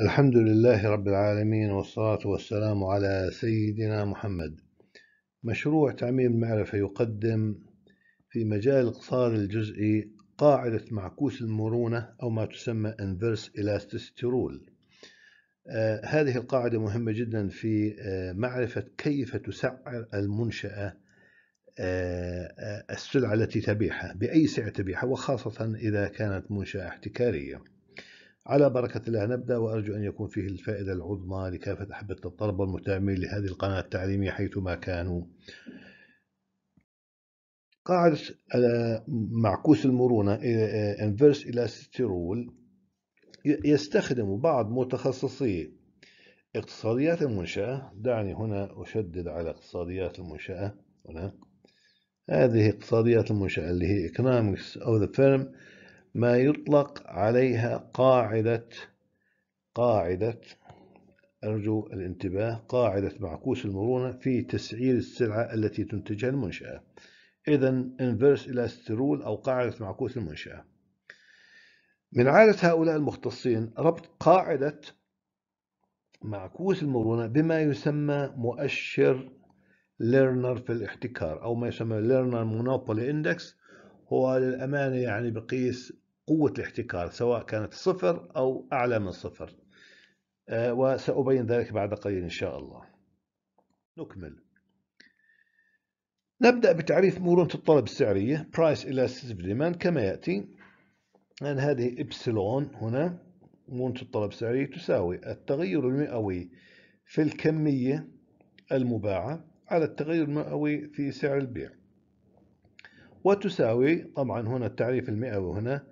الحمد لله رب العالمين والصلاة والسلام على سيدنا محمد مشروع تعميم المعرفة يقدم في مجال الاقصار الجزئي قاعدة معكوس المرونة أو ما تسمى inverse elasticity rule آه هذه القاعدة مهمة جدا في آه معرفة كيف تسعر المنشأة آه, آه، السلعة التي تبيعها بأي سعر تبيعها وخاصة إذا كانت منشأة احتكارية على بركة الله نبدأ وأرجو أن يكون فيه الفائدة العظمى لكافة أحبة الطلبة المتابعين لهذه القناة التعليمية حيثما كانوا قاعدة معكوس المرونة إيه، إيه، inverse elasticity rule يستخدم بعض متخصصي اقتصاديات المنشأة دعني هنا أشدد على اقتصاديات المنشأة هنا هذه اقتصاديات المنشأة اللي هي economics of the firm ما يطلق عليها قاعدة قاعدة أرجو الانتباه قاعدة معكوس المرونة في تسعير السلعة التي تنتجها المنشأة إذا إلى سترول أو قاعدة معكوس المنشأة من عادة هؤلاء المختصين ربط قاعدة معكوس المرونة بما يسمى مؤشر ليرنر في الاحتكار أو ما يسمى ليرنر مونوبولي إندكس هو للأمانة يعني بقيس قوة الاحتكار سواء كانت صفر أو أعلى من صفر آه، وسأبين ذلك بعد قليل إن شاء الله نكمل نبدأ بتعريف مرونة الطلب السعرية Price Elasticity Demand كما يأتي أن هذه إبسلون هنا مرونة الطلب السعرية تساوي التغير المئوي في الكمية المباعة على التغير المئوي في سعر البيع وتساوي طبعا هنا التعريف المئوي هنا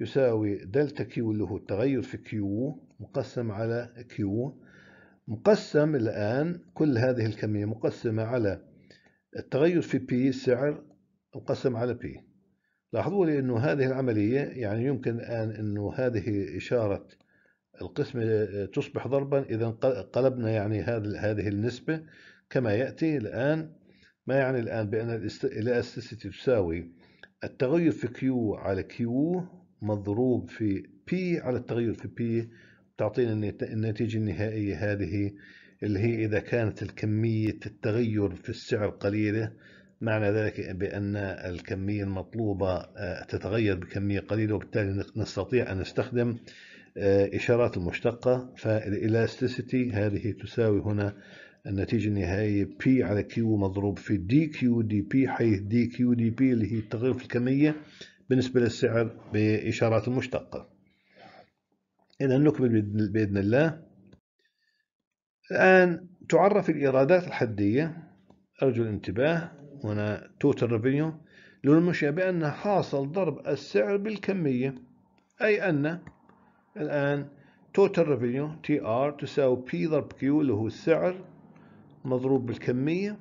يساوي دلتا كيو اللي هو التغير في كيو مقسم على كيو مقسم الآن كل هذه الكمية مقسمة على التغير في بي سعر مقسم على بي لاحظوا لي أنه هذه العملية يعني يمكن الآن أنه هذه إشارة القسمة تصبح ضربا إذا قلبنا يعني هذه النسبة كما يأتي الآن ما يعني الآن بأن الإلاستيسيتي تساوي التغير في كيو على كيو مضروب في P على التغير في P تعطينا النتيجة النهائية هذه اللي هي إذا كانت الكمية التغير في السعر قليلة معنى ذلك بأن الكمية المطلوبة آه، تتغير بكمية قليلة وبالتالي نستطيع أن نستخدم آه، إشارات المشتقة فالإلاستيسيتي هذه تساوي هنا النتيجة النهائية P على Q مضروب في DQ DP حيث DQ DP اللي هي التغير في الكمية بالنسبة للسعر بإشارات المشتقة إذا نكمل بإذن الله الآن تعرف الإيرادات الحدية أرجو الانتباه هنا توتال ريفينيو للمشية بأن حاصل ضرب السعر بالكمية أي أن الآن توتال ريفينيو تي آر تساوي بي ضرب كيو اللي هو السعر مضروب بالكمية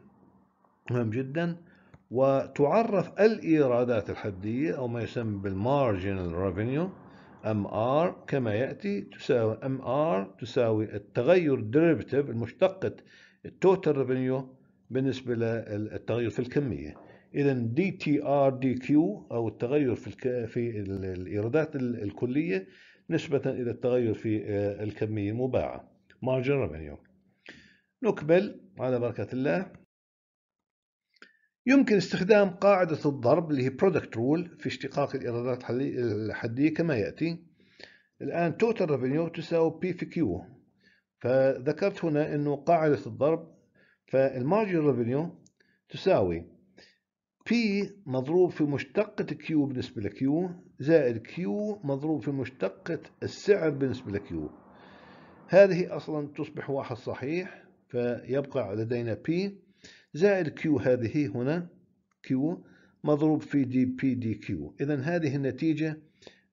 مهم جدا وتعرف الإيرادات الحدية أو ما يسمى بالمارجنال ريفينيو MR كما يأتي تساوي MR تساوي التغير الديريفيتيف المشتقة التوتال ريفينيو بالنسبة للتغير في الكمية إذا دي تي آر دي كيو أو التغير في الك... في الإيرادات الكلية نسبة إلى التغير في آه، الكمية المباعة margin ريفينيو نكمل على بركة الله يمكن استخدام قاعدة الضرب اللي هي Product Rule في اشتقاق الإيرادات الحدية كما يأتي الآن total revenue تساوي P في Q فذكرت هنا أنه قاعدة الضرب فالمارجن ريفينيو تساوي P مضروب في مشتقة Q بالنسبة Q زائد Q مضروب في مشتقة السعر بالنسبة Q هذه أصلا تصبح واحد صحيح فيبقى لدينا P زائد Q هذه هنا Q مضروب في دي بي دي كيو إذا هذه النتيجة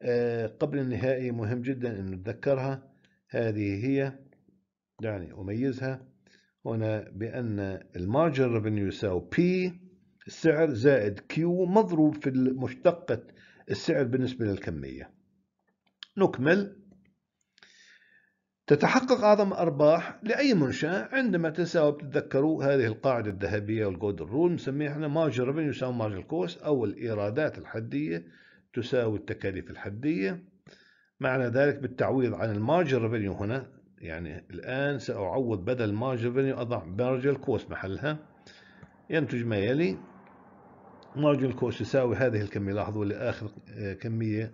آه، قبل النهائي مهم جدا أن نتذكرها هذه هي دعني أميزها هنا بأن المارجن ريفينيو يساوي P السعر زائد Q مضروب في مشتقة السعر بالنسبة للكمية نكمل تتحقق أعظم أرباح لأي منشأة عندما تساوي بتتذكروا هذه القاعدة الذهبية والجود رول نسميها احنا مارج ريفينيو يساوي مارج الكوست أو الإيرادات الحدية تساوي التكاليف الحدية معنى ذلك بالتعويض عن المارج ريفينيو هنا يعني الآن سأعوض بدل مارج ريفينيو أضع مارج الكوست محلها ينتج ما يلي مارج كوست يساوي هذه الكمية لاحظوا لآخر آه، كمية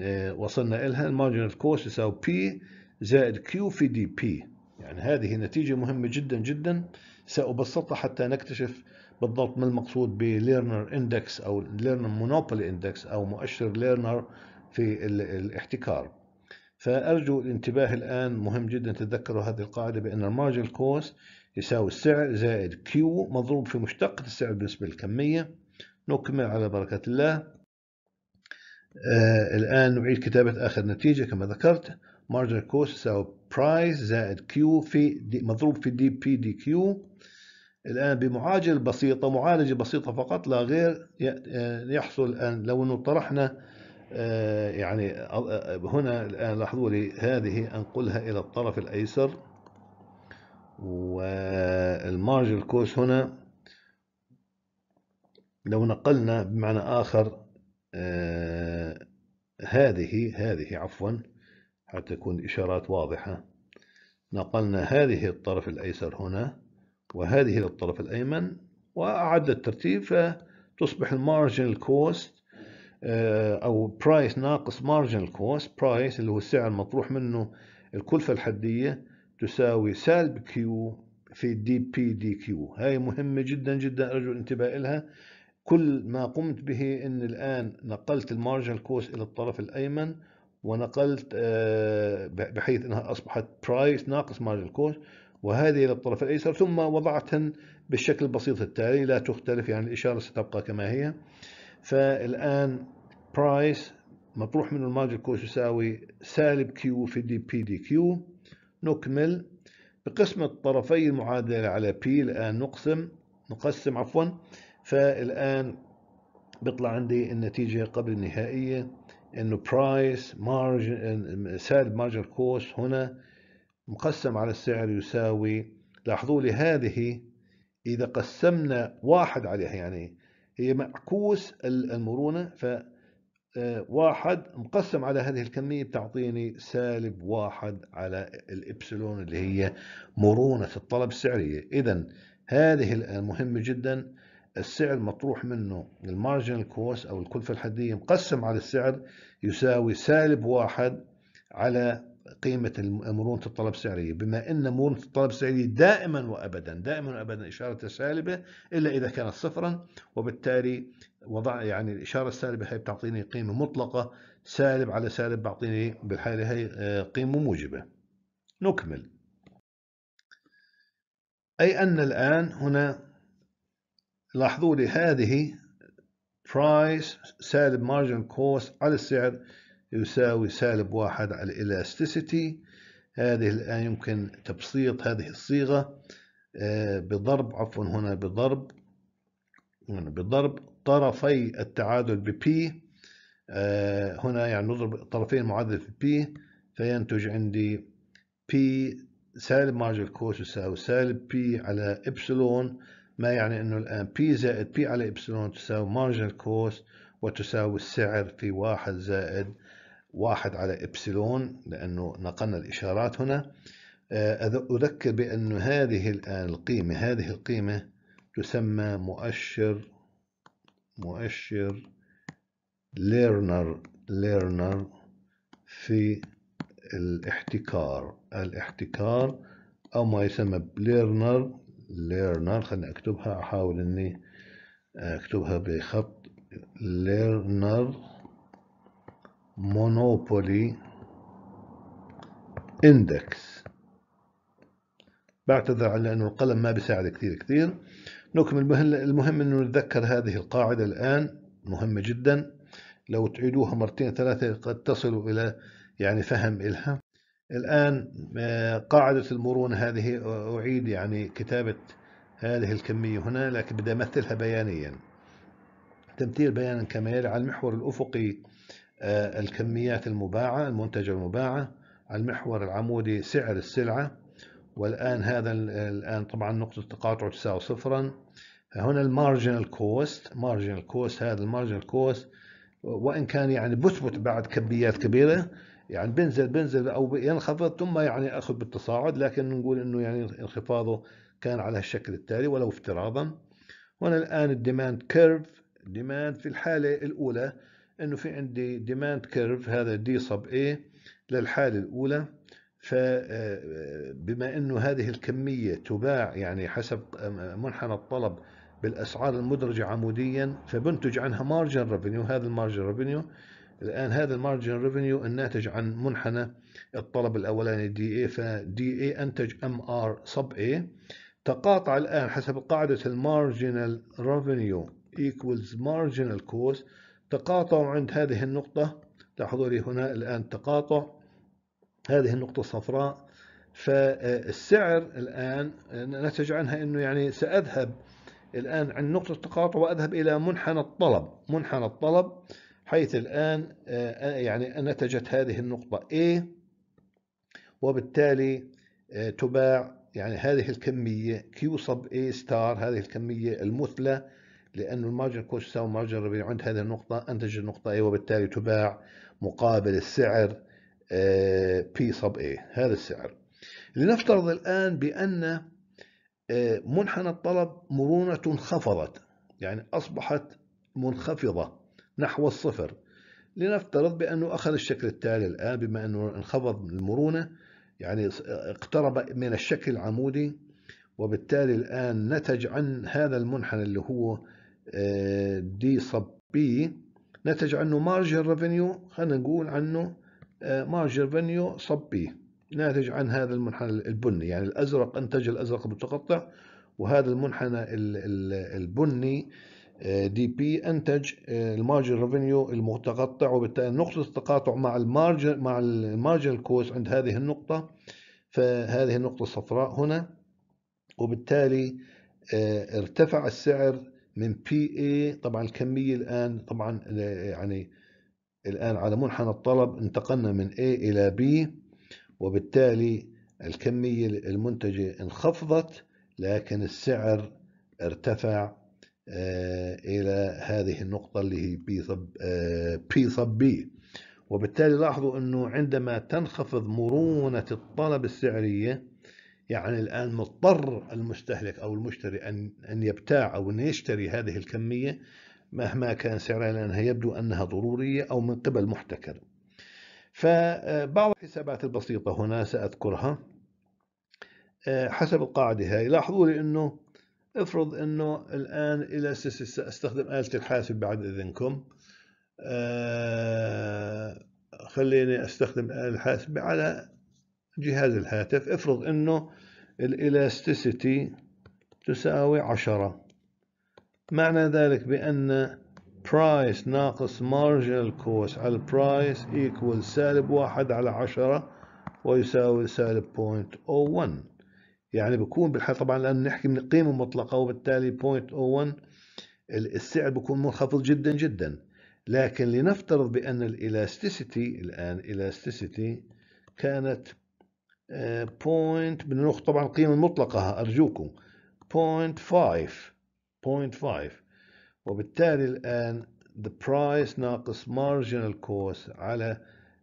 آه، وصلنا إلها المارجنال كوست يساوي بي زائد كيو في دي بي يعني هذه نتيجة مهمة جدا جدا سأبسطها حتى نكتشف بالضبط ما المقصود بليرنر اندكس أو ليرنر مونوبولي اندكس أو مؤشر ليرنر في الاحتكار فأرجو الانتباه الآن مهم جدا تتذكروا هذه القاعدة بأن المارجن كوست يساوي السعر زائد كيو مضروب في مشتقة السعر بالنسبة للكمية نكمل على بركة الله آه الآن نعيد كتابة آخر نتيجة كما ذكرت مارجن كوست تساوي برايس زائد كيو في دي مضروب في دي بي دي كيو الآن بمعالجة بسيطة معالجة بسيطة فقط لا غير آه، يحصل الآن لو أنه طرحنا آه، يعني هنا الآن لاحظوا لي هذه أنقلها إلى الطرف الأيسر والمارجن كوس هنا لو نقلنا بمعنى آخر آه، هذه هذه عفوا حتى تكون الإشارات واضحة نقلنا هذه الطرف الأيسر هنا وهذه للطرف الأيمن وأعد الترتيب فتصبح المارجنال كوست آه، أو برايس ناقص مارجنال كوست برايس اللي هو السعر المطروح منه الكلفة الحدية تساوي سالب كيو في دي بي دي كيو هاي مهمة جدا جدا أرجو الانتباه لها كل ما قمت به أن الآن نقلت المارجنال كوست إلى الطرف الأيمن ونقلت آه، بحيث انها اصبحت برايس ناقص مال الكوش وهذه الى الطرف الايسر ثم وضعتهن بالشكل البسيط التالي لا تختلف يعني الاشاره ستبقى كما هي فالان برايس مطروح منه المارجن كوش يساوي سالب كيو في دي بي دي كيو نكمل بقسمة طرفي المعادلة على بي الآن نقسم نقسم عفوا فالآن بيطلع عندي النتيجة قبل النهائية انه برايس مارجن سالب مارجن كوست هنا مقسم على السعر يساوي لاحظوا لي هذه اذا قسمنا واحد عليها يعني هي معكوس المرونه ف آه، واحد مقسم على هذه الكمية بتعطيني سالب واحد على الإبسلون اللي هي مرونة الطلب السعرية إذا هذه المهمة جدا السعر مطروح منه المارجنال كوست أو الكلفة الحدية مقسم على السعر يساوي سالب واحد على قيمة مرونة الطلب السعرية بما أن مرونة الطلب السعرية دائما وأبدا دائما وأبدا إشارة سالبة إلا إذا كانت صفرا وبالتالي وضع يعني الإشارة السالبة هي بتعطيني قيمة مطلقة سالب على سالب بعطيني بالحالة هي آه، قيمة موجبة نكمل أي أن الآن هنا لاحظوا لي هذه price سالب مارجن كوست على السعر يساوي سالب واحد على elasticity هذه الآن يمكن تبسيط هذه الصيغة آه، بضرب عفوا هنا بضرب هنا بضرب طرفي التعادل ب P آه، هنا يعني نضرب طرفي المعادلة في P فينتج عندي P سالب مارجن كوست يساوي سالب P على إبسلون ما يعني انه الان بي زائد بي على ابسلون تساوي مارجنال كوست وتساوي السعر في واحد زائد واحد على ابسلون لانه نقلنا الاشارات هنا آه، اذكر بانه هذه الان القيمه هذه القيمه تسمى مؤشر مؤشر ليرنر ليرنر في الاحتكار الاحتكار او ما يسمى بليرنر ليرنر خليني اكتبها احاول اني اكتبها بخط ليرنر مونوبولي اندكس بعتذر على انه القلم ما بيساعد كثير كثير نكمل المهم انه نتذكر هذه القاعدة الان مهمة جدا لو تعيدوها مرتين ثلاثة قد تصلوا الى يعني فهم إلها الآن آه، قاعدة المرونة هذه أعيد يعني كتابة هذه الكمية هنا لكن بدي أمثلها بيانيا تمثيل بيانا كما يلي على المحور الأفقي آه، الكميات المباعة المنتجة المباعة على المحور العمودي سعر السلعة والآن هذا الآن طبعا نقطة تقاطع تساوي صفرا هنا المارجنال كوست مارجنال كوست هذا المارجنال كوست وإن كان يعني بثبت بعد كميات كبيرة يعني بينزل بينزل او ينخفض ثم يعني اخذ بالتصاعد لكن نقول انه يعني انخفاضه كان على الشكل التالي ولو افتراضا هنا الان الديماند كيرف ديماند في الحاله الاولى انه في عندي ديماند كيرف هذا دي صب اي للحاله الاولى فبما آه، انه هذه الكميه تباع يعني حسب منحنى الطلب بالاسعار المدرجه عموديا فبنتج عنها مارجن ريفينيو هذا المارجن ريفينيو الآن هذا المارجن ريفينيو الناتج عن منحنى الطلب الأولاني دي اي فدي اي أنتج ام ار صب اي تقاطع الآن حسب قاعدة المارجنال ريفينيو ايكوالز مارجنال كوست تقاطعوا عند هذه النقطة لاحظوا لي هنا الآن تقاطع هذه النقطة الصفراء فالسعر الآن نتج عنها أنه يعني سأذهب الآن عند نقطة التقاطع وأذهب إلى منحنى الطلب منحنى الطلب حيث الآن آه، آه، يعني نتجت هذه النقطة A وبالتالي آه، تباع يعني هذه الكمية Q sub A ستار هذه الكمية المثلى لأن المارجن كوست يساوي مارجن ربيع عند هذه النقطة أنتج النقطة A وبالتالي تباع مقابل السعر P sub A هذا السعر لنفترض الآن بأن منحنى الطلب مرونة انخفضت يعني أصبحت منخفضة نحو الصفر لنفترض بأنه أخذ الشكل التالي الآن بما أنه انخفض المرونة يعني اقترب من الشكل العمودي وبالتالي الآن نتج عن هذا المنحنى اللي هو دي صب بي نتج عنه مارجن ريفينيو خلينا نقول عنه مارجن ريفينيو صب بي ناتج عن هذا المنحنى البني يعني الأزرق أنتج الأزرق المتقطع وهذا المنحنى البني دي آه، بي انتج آه، المارجن ريفينيو المتقطع وبالتالي نقطه التقاطع مع المارجن مع المارجن كوست عند هذه النقطه فهذه النقطه الصفراء هنا وبالتالي آه، ارتفع السعر من بي اي طبعا الكميه الان طبعا يعني الان على منحنى الطلب انتقلنا من اي الى بي وبالتالي الكميه المنتجه انخفضت لكن السعر ارتفع آه، الى هذه النقطه اللي هي بي صب بي صب بي وبالتالي لاحظوا انه عندما تنخفض مرونه الطلب السعريه يعني الان مضطر المستهلك او المشتري ان ان يبتاع او ان يشتري هذه الكميه مهما كان سعرها لانها يبدو انها ضروريه او من قبل محتكر. فبعض آه، الحسابات البسيطه هنا ساذكرها آه، حسب القاعده هاي لاحظوا لي انه افرض انه الان الى استخدم آلة الحاسب بعد اذنكم آه خليني استخدم الآلة الحاسبة على جهاز الهاتف افرض انه الالاستيسيتي تساوي عشرة معنى ذلك بان برايس ناقص marginal cost على البرايس equal سالب واحد على عشرة ويساوي سالب 0.01 يعني بكون بالحال طبعا لأن نحكي من قيمة مطلقة وبالتالي 0.01 السعر بكون منخفض جدا جدا لكن لنفترض بأن الإلاستيسيتي الآن الالاستيسيتي كانت بوينت من ناخذ طبعا القيمة المطلقة أرجوكم 0.5 0.5 وبالتالي الآن the price ناقص marginal cost على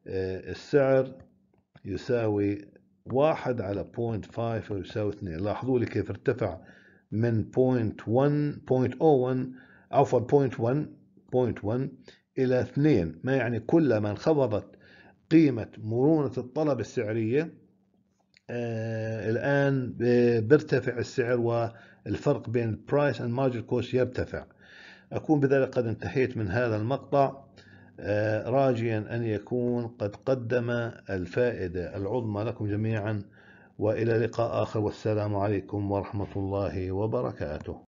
آه، السعر يساوي 1 على 0.5 يساوي 2 لاحظوا لي كيف ارتفع من 0.1 0.01 عفوا 0.1 0.1 إلى 2 ما يعني كلما انخفضت قيمة مرونة الطلب السعرية آه الآن بيرتفع السعر والفرق بين البرايس اند مارجن كوست يرتفع أكون بذلك قد انتهيت من هذا المقطع آه، راجيا أن يكون قد قدم الفائدة العظمى لكم جميعا وإلى لقاء آخر والسلام عليكم ورحمة الله وبركاته